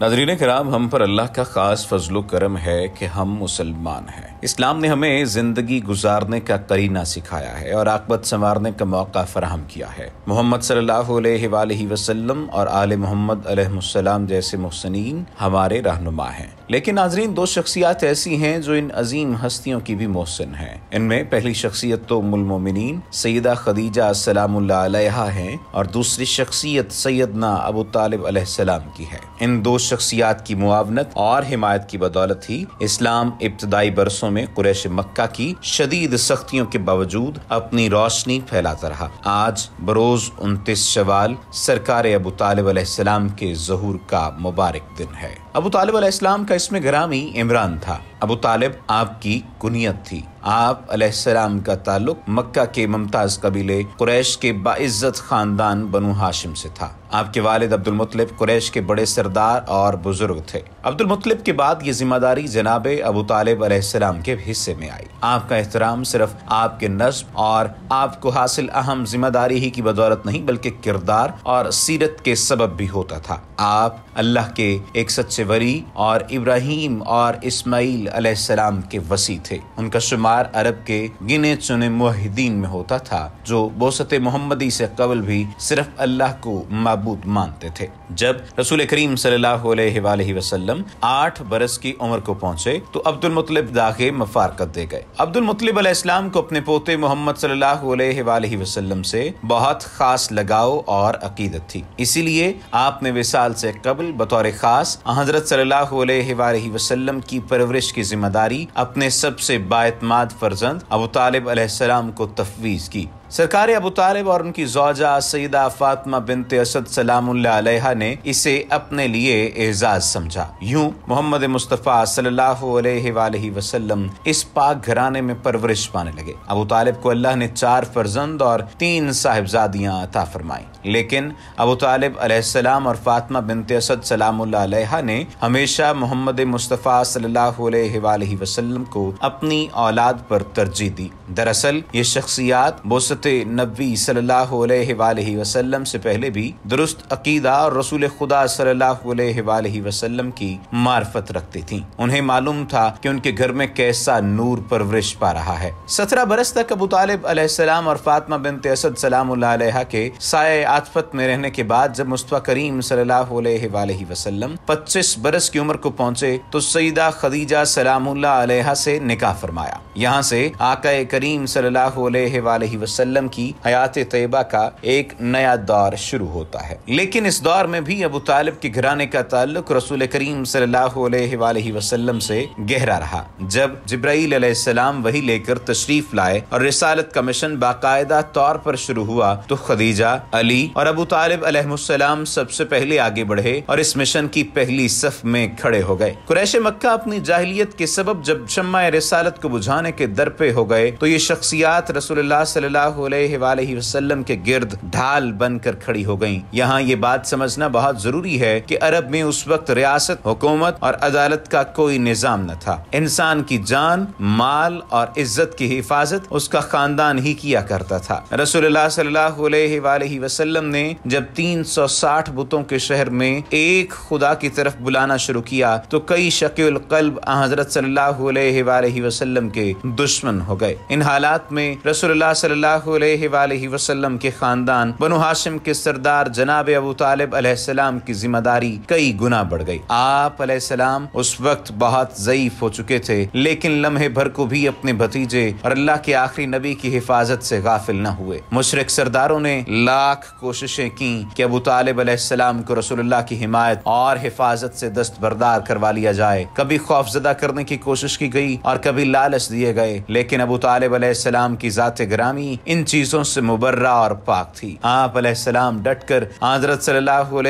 नाजरीन कराम हम पर अल्लाह का ख़ास फजलो करम है कि हम मुसलमान हैं इस्लाम ने हमें ज़िंदगी गुजारने का करीना सिखाया है और आकबत संवारने का मौका फराहम किया है मोहम्मद सल्लल्लाहु अलैहि और आल मोहम्मद जैसे मुहसनिन हमारे रहनुमा हैं लेकिन नाजरीन दो शख्सियात ऐसी हैं जो इन अजीम हस्तियों की भी मोहसिन हैं इनमें पहली शख्सियत तो मुलमोमिन सैदा खदीजा सलाम हैं और दूसरी शख्सियत सैदना अबू तालिब सलाम की है इन दो शख्सियात की मुआवनत और हिमायत की बदौलत ही इस्लाम इब्तदाई बरसों में कुरैश मक्का की शदीद सख्तियों के बावजूद अपनी रोशनी फैलाता रहा आज बरोज उनतीस शवाल सरकार अबू तालिब सलाम के जहूर का मुबारक दिन है अबू तालब का इसमें ग्रामी इमरान था अबू तालिब आपकी कुनियत थी आप अलैहिस्सलाम का ताल्लुक मक्का के मुमताज कबीले कुरैश के बाइज्जत खानदान बनु हाशिम से था आपके वालिद अब्दुल मुतलिब कुरैश के बड़े सरदार और बुजुर्ग थे अब्दुल मुतलिब के बाद ये जिम्मेदारी जनाब अबू तालिब अलैहिस्सलाम के हिस्से में आई आपका एहतराम सिर्फ आपके नस्ब और आपको हासिल अहम जिम्मेदारी ही की बदौलत नहीं बल्कि किरदार और सीरत के सबब भी होता था आप अल्लाह के एक सच्चे वरी और इब्राहिम और इसमाइल अलैहिस्सलाम के वसी थे उनका शुमार अरब के गिने चुने मुहिदीन में होता था जो बोसत मोहम्मदी से कबल भी सिर्फ अल्लाह को मबूद मानते थे जब रसूल करीम सल्लल्लाहु वसल्लम आठ बरस की उम्र को पहुंचे तो अब्दुल मुतलिब दाखे मफारकत दे गए अब्दुल मुतलिब अलैहिस्सलाम को अपने पोते मोहम्मद सल्लल्लाहु वसल्लम से बहुत खास लगाव और अकीदत थी इसीलिए आपने विसाल से कबल बतौर खास हजरत सल्लल्लाहु वसल्लम की परवरिश की जिम्मेदारी अपने सबसे बातमाद फर्जंद अबू तालिब को तफवीज की सरकार अबू तालिब और उनकी जौजा सईदा फातमा बिनते असद सलाम ने इसे अपने लिए एजाज समझा यूं मोहम्मद मुस्तफ़ा सल्लल्लाहु वसल्लम इस पाक घराने में परवरिश पाने लगे अबू तालिब को अल्लाह ने चार फर्जंद और तीन साहिबजादियां अता फरमाई लेकिन अबू तालिब अलैहिस्सलाम और फातमा बिनते असद सलाम ने हमेशा मोहम्मद मुस्तफ़ा सल्लल्लाहु अलैहि वसल्लम को अपनी औलाद पर तरजीह दी दरअसल ये शख्सियात बोसत नबी सल्लल्लाहु अलैहि से पहले भी दुरुस्त अकीदा और रसूल खुदा सल्लल्लाहु अलैहि की मार्फत रखती थी उन्हें मालूम था कि उनके घर में कैसा नूर परवरिश पा रहा है सत्रह बरस तक अबू तालिब अलैहिस्सलाम और फातमा बिन तेसद सलाम के साय आतफत में रहने के बाद जब मुस्तफ़ा करीम सल्लल्लाहु अलैहि वसल्लम बरस की उम्र को पहुंचे तो सईदा खदीजा सलाम से निकाह फरमाया यहाँ से आका करीम सल्लल्लाहु की हयात तयबा का एक नया दौर शुरू होता है लेकिन इस दौर में भी अबू तालिब के घराने का ताल्लुक रसूल करीम सल्लल्लाहु से गहरा रहा जब जब्राईल वही लेकर तशरीफ लाए और रिसालत का मिशन बाकायदा तौर पर शुरू हुआ तो खदीजा अली और अबू तालिब सलाम सबसे पहले आगे बढ़े और इस मिशन की पहली सफ में खड़े हो गए कुरैश मक्का अपनी जाहलीत के सबब जब शमा रिसालत को बुझाने के दर पे हो गए तो ये शख्सियात रसोल्ला वसल्लम के गिर्द ढाल बनकर खड़ी हो गईं। यहाँ ये बात समझना बहुत जरूरी है कि अरब में उस वक्त रियासत हुकूमत और अदालत का कोई निज़ाम न था इंसान की जान माल और इज्जत की हिफाजत उसका खानदान ही किया करता था रसोल्ला सल्लल्लाहु अलैहि वसल्लम ने जब 360 बुतों के शहर में एक खुदा की तरफ बुलाना शुरू किया तो कई शकील कल्ब हजरत सल्लल्लाहु के दुश्मन हो गए इन हालात में रसोल्ला सल्लल्लाहु के खानदान बनु हाशिम के सरदार जनाब अबू तालिब अलैहिस्सलाम की जिम्मेदारी कई गुना बढ़ गई आप अलैहिस्सलाम उस वक्त बहुत ज़यीफ हो चुके थे लेकिन लम्हे भर को भी अपने भतीजे और अल्लाह के आखिरी नबी की हिफाजत से गाफिल न हुए मुशरक सरदारों ने लाख कोशिशें की कि अबू तालिब अलैहिस्सलाम को रसोल्ला की हिमायत और हिफाजत से बरदार करवा लिया जाए कभी खौफजदा करने की कोशिश की गई और कभी लालच दिए गए लेकिन अबू तालिब अलैहिस्सलाम की ज़ात ग्रामी इन चीज़ों से मुबर्रा और पाक थी आप अलैहिस्सलाम डट कर हजरत सल्लल्लाहु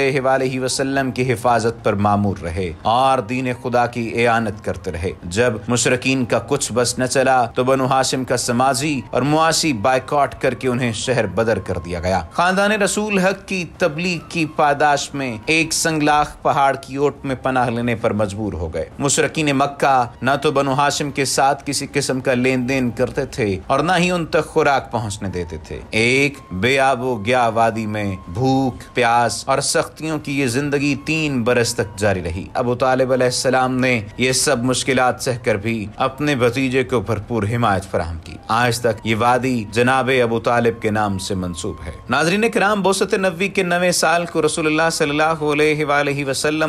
वसल्लम की हिफाजत पर मामूर रहे और दीन खुदा की एआनत करते रहे जब मुशरकिन का कुछ बस न चला तो बनु हाशिम का समाजी और मुआशी बाइकॉट करके उन्हें शहर बदर कर दिया गया खानदान रसूल हक की तबलीग की पादाश में एक संगलाख पहाड़ की ओट में पनाह लेने पर मजबूर हो गए मुशरकिन मक्का न तो बनु हाशिम के साथ किसी किस्म का लेन देन करते थे और न ही उन तक खुराक पहुंचने देते थे एक बेआबो गया वादी में भूख प्यास और सख्तियों की ये जिंदगी तीन बरस तक जारी रही अब तालब सलाम ने ये सब मुश्किल सहकर भी अपने भतीजे को भरपूर हिमायत फराहम की आज तक ये वादी जनाब अबू तालिब के नाम से मंसूब है नाजरीन कराम बोसत नबी के नवे साल को रसुल्ला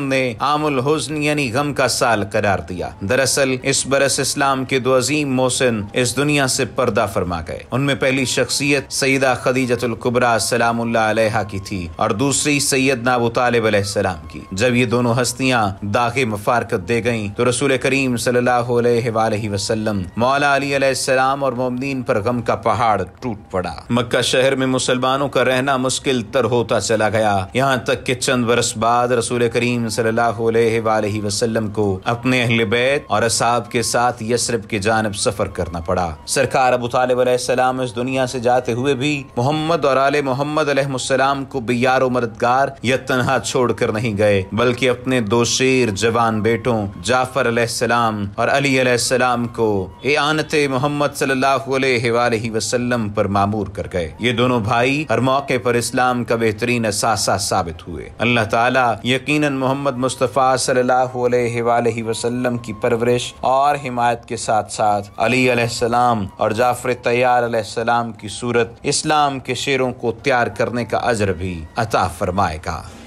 ने आमुल हुस्न यानी गम का साल करार दिया दरअसल इस बरस इस्लाम के दो अजीम मोहसिन इस दुनिया दुनिया से पर्दा फरमा गए उनमें पहली शख्सियत सईदा खदीजतुल कुबरा सलामुल्ला की थी और दूसरी सैयद नाबू तालब सलाम की जब ये दोनों हस्तियां दाखे मफारकत दे गईं तो रसूल करीम सल्लल्लाहु वसल्लम मौला अली सलाम और मोमदीन पर गम का पहाड़ टूट पड़ा मक्का शहर में मुसलमानों का रहना मुश्किल तर होता चला गया यहाँ तक के चंद बरस बाद रसूल करीम सल्लल्लाहु को अपने अहल बैत और असाब के साथ यसरब की जानब सफर करना पड़ा सरकार अबू तालब इस दुनिया से जाते हुए भी मोहम्मद और आल मोहम्मद अलहलाम को बियारो मददगार या तनहा छोड़ कर नहीं गए बल्कि अपने दो शेर जवान बेटों जाफर अलैहिस्सलाम और अली अलैहिस्सलाम को ए आनत मोहम्मद सल्लल्लाहु अलैहि वसल्लम पर मामूर कर गए ये दोनों भाई हर मौके पर इस्लाम का बेहतरीन असासा साबित हुए अल्लाह ताला यकीनन मोहम्मद मुस्तफ़ा सल्लल्लाहु अलैहि वसल्लम की परवरिश और हिमायत के साथ साथ अली अलैहिस्सलाम इस्लाम और जाफर तैयार की सूरत इस्लाम के शेरों को तैयार करने का अजर भी अता फरमाएगा